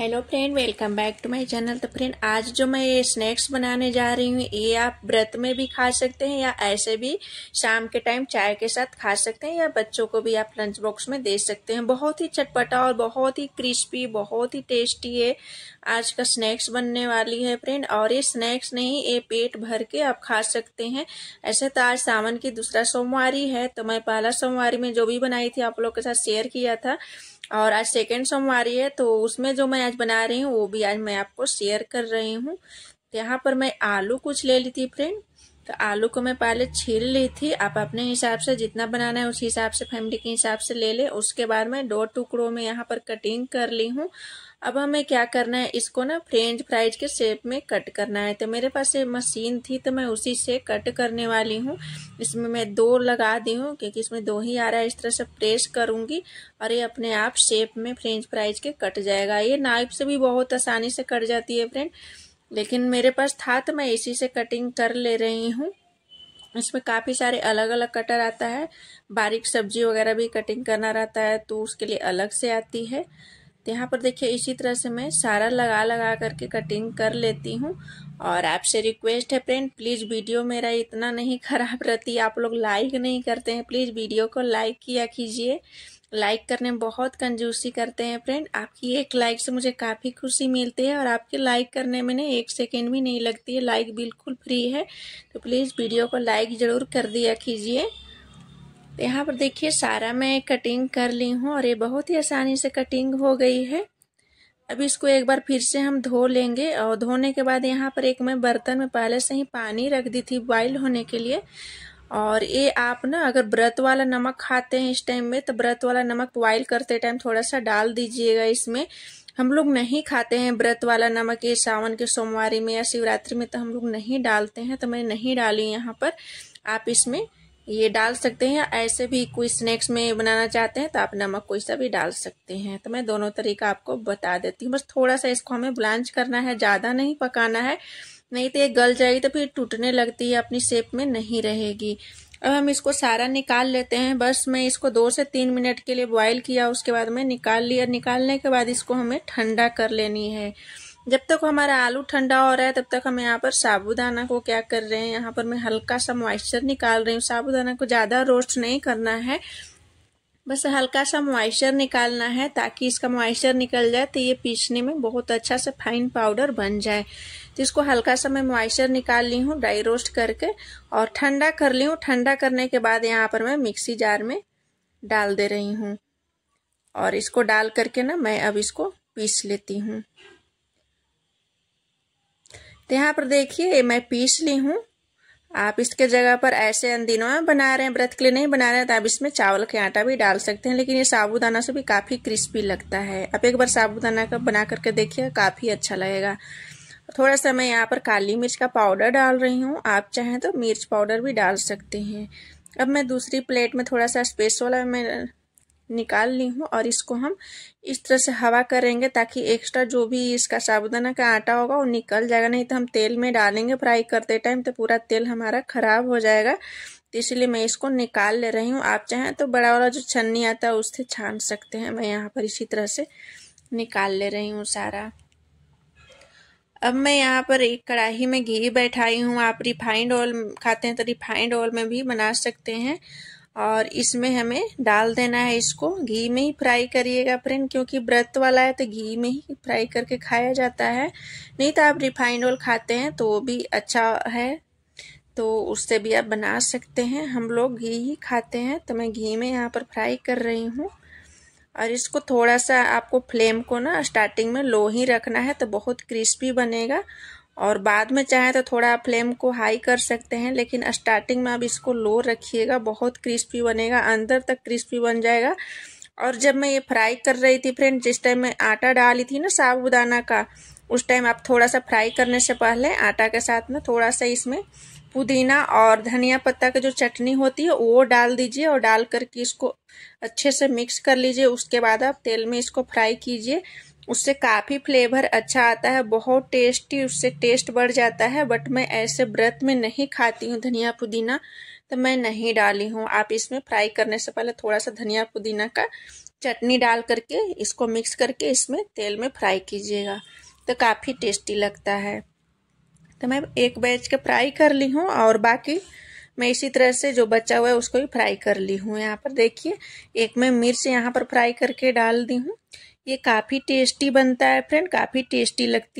hello friend welcome back to my channel तो friend आज जो मैं ये स्नैक्स बनाने जा रही हूँ ये आप व्रत में भी खा सकते हैं या ऐसे भी शाम के टाइम चाय के साथ खा सकते हैं या बच्चों को भी आप लंच बॉक्स में दे सकते हैं बहुत ही चटपटा और बहुत ही क्रिस्पी बहुत ही टेस्टी है आज का स्नैक्स बनने वाली है फ्रेंड और ये स्नैक्स नहीं ये पेट भर के आप खा सकते हैं ऐसे तो आज सावन की दूसरा सोमवार है तो मैं पहला सोमवार में जो भी बनाई थी आप लोग के साथ शेयर किया था और आज सेकेंड सोमवारी है तो उसमें जो मैं आज बना रही हूँ वो भी आज मैं आपको शेयर कर रही हूँ तो यहाँ पर मैं आलू कुछ ले ली थी फ्रेंड तो आलू को मैं पहले छील ली थी आप अपने हिसाब से जितना बनाना है उस हिसाब से फैमिली के हिसाब से ले ले उसके बाद मैं दो टुकड़ों में यहाँ पर कटिंग कर ली हूँ अब हमें क्या करना है इसको ना फ्रेंच फ्राइज के शेप में कट करना है तो मेरे पास ये मशीन थी तो मैं उसी से कट करने वाली हूँ इसमें मैं दो लगा दी हूँ क्योंकि इसमें दो ही आ रहा है इस तरह से प्रेस करूँगी और ये अपने आप शेप में फ्रेंच फ्राइज के कट जाएगा ये नाइफ से भी बहुत आसानी से कट जाती है फ्रेंड लेकिन मेरे पास था तो मैं इसी से कटिंग कर ले रही हूँ इसमें काफ़ी सारे अलग अलग कटर आता है बारीक सब्जी वगैरह भी कटिंग करना रहता है तो उसके लिए अलग से आती है तो यहाँ पर देखिए इसी तरह से मैं सारा लगा लगा करके कटिंग कर लेती हूँ और आपसे रिक्वेस्ट है फ्रेंड प्लीज़ वीडियो मेरा इतना नहीं ख़राब रहती आप लोग लाइक नहीं करते हैं प्लीज़ वीडियो को लाइक किया कीजिए लाइक करने में बहुत कंजूसी करते हैं फ्रेंड आपकी एक लाइक से मुझे काफ़ी खुशी मिलती है और आपके लाइक करने में ना एक सेकेंड भी नहीं लगती है लाइक बिल्कुल फ्री है तो प्लीज़ वीडियो को लाइक ज़रूर कर दिया कीजिए तो यहाँ पर देखिए सारा मैं कटिंग कर ली हूँ और ये बहुत ही आसानी से कटिंग हो गई है अब इसको एक बार फिर से हम धो लेंगे और धोने के बाद यहाँ पर एक मैं बर्तन में पहले से ही पानी रख दी थी बॉइल होने के लिए और ये आप ना अगर व्रत वाला नमक खाते हैं इस टाइम में तो व्रत वाला नमक बॉइल करते टाइम थोड़ा सा डाल दीजिएगा इसमें हम लोग नहीं खाते हैं व्रत वाला नमक ये सावन के सोमवारी में या शिवरात्रि में तो हम लोग नहीं डालते हैं तो मैं नहीं डाली यहाँ पर आप इसमें ये डाल सकते हैं ऐसे भी कोई स्नैक्स में बनाना चाहते हैं तो आप नमक कोई सा भी डाल सकते हैं तो मैं दोनों तरीका आपको बता देती हूँ बस थोड़ा सा इसको हमें ब्लांच करना है ज़्यादा नहीं पकाना है नहीं तो ये गल जाएगी तो फिर टूटने लगती है अपनी शेप में नहीं रहेगी अब हम इसको सारा निकाल लेते हैं बस मैं इसको दो से तीन मिनट के लिए बॉइल किया उसके बाद में निकाल लिया निकालने के बाद इसको हमें ठंडा कर लेनी है जब तक हमारा आलू ठंडा हो रहा है तब तक हम यहाँ पर साबुदाना को क्या कर रहे हैं यहाँ पर मैं हल्का सा मॉइस्चर निकाल रही हूँ साबुदाना को ज़्यादा रोस्ट नहीं करना है बस हल्का सा मॉइस्चर निकालना है ताकि इसका मॉइस्चर निकल जाए तो ये पीसने में बहुत अच्छा से फाइन पाउडर बन जाए तो इसको हल्का सा मैं मॉइस्चर निकाल ली हूँ ड्राई रोस्ट करके और ठंडा कर ली हूँ ठंडा करने के बाद यहाँ पर मैं मिक्सी जार में डाल दे रही हूँ और इसको डाल करके ना मैं अब इसको पीस लेती हूँ तो यहाँ पर देखिए मैं पीस ली हूँ आप इसके जगह पर ऐसे अंदिनों दिनों में बना रहे हैं व्रत के लिए नहीं बना रहे हैं तो आप इसमें चावल के आटा भी डाल सकते हैं लेकिन ये साबूदाना से भी काफ़ी क्रिस्पी लगता है आप एक बार साबूदाना का बना करके देखिए काफ़ी अच्छा लगेगा थोड़ा सा मैं यहाँ पर काली मिर्च का पाउडर डाल रही हूँ आप चाहें तो मिर्च पाउडर भी डाल सकते हैं अब मैं दूसरी प्लेट में थोड़ा सा स्पेस वाला मैं निकाल ली हूँ और इसको हम इस तरह से हवा करेंगे ताकि एक्स्ट्रा जो भी इसका साबुदाना का आटा होगा वो निकल जाएगा नहीं तो हम तेल में डालेंगे फ्राई करते टाइम तो पूरा तेल हमारा ख़राब हो जाएगा तो इसलिए मैं इसको निकाल ले रही हूँ आप चाहें तो बड़ा वाला जो छन्नी आता है उससे छान सकते हैं मैं यहाँ पर इसी तरह से निकाल ले रही हूँ सारा अब मैं यहाँ पर एक कढ़ाई में घी बैठाई हूँ आप रिफाइंड ऑयल खाते हैं तो रिफाइंड ऑयल में भी बना सकते हैं और इसमें हमें डाल देना है इसको घी में ही फ्राई करिएगा फ्रेंड क्योंकि व्रत वाला है तो घी में ही फ्राई करके खाया जाता है नहीं तो आप रिफाइंड ऑयल खाते हैं तो वो भी अच्छा है तो उससे भी आप बना सकते हैं हम लोग घी ही खाते हैं तो मैं घी में यहाँ पर फ्राई कर रही हूँ और इसको थोड़ा सा आपको फ्लेम को ना स्टार्टिंग में लो ही रखना है तो बहुत क्रिस्पी बनेगा और बाद में चाहे तो थोड़ा आप फ्लेम को हाई कर सकते हैं लेकिन स्टार्टिंग में आप इसको लो रखिएगा बहुत क्रिस्पी बनेगा अंदर तक क्रिस्पी बन जाएगा और जब मैं ये फ्राई कर रही थी फ्रेंड जिस टाइम मैं आटा डाली थी ना साबुदाना का उस टाइम आप थोड़ा सा फ्राई करने से पहले आटा के साथ में थोड़ा सा इसमें पुदीना और धनिया पत्ता की जो चटनी होती है वो डाल दीजिए और डाल करके इसको अच्छे से मिक्स कर लीजिए उसके बाद आप तेल में इसको फ्राई कीजिए उससे काफ़ी फ्लेवर अच्छा आता है बहुत टेस्टी उससे टेस्ट बढ़ जाता है बट मैं ऐसे व्रत में नहीं खाती हूँ धनिया पुदीना तो मैं नहीं डाली हूँ आप इसमें फ्राई करने से पहले थोड़ा सा धनिया पुदीना का चटनी डाल करके इसको मिक्स करके इसमें तेल में फ्राई कीजिएगा तो काफ़ी टेस्टी लगता है तो मैं एक बैच के फ्राई कर ली हूँ और बाकी मैं इसी तरह से जो बचा हुआ है उसको भी फ्राई कर ली हूँ यहाँ पर देखिए एक मैं मिर्च यहाँ पर फ्राई करके डाल दी हूँ ये काफ़ी टेस्टी बनता है फ्रेंड काफ़ी टेस्टी लगती है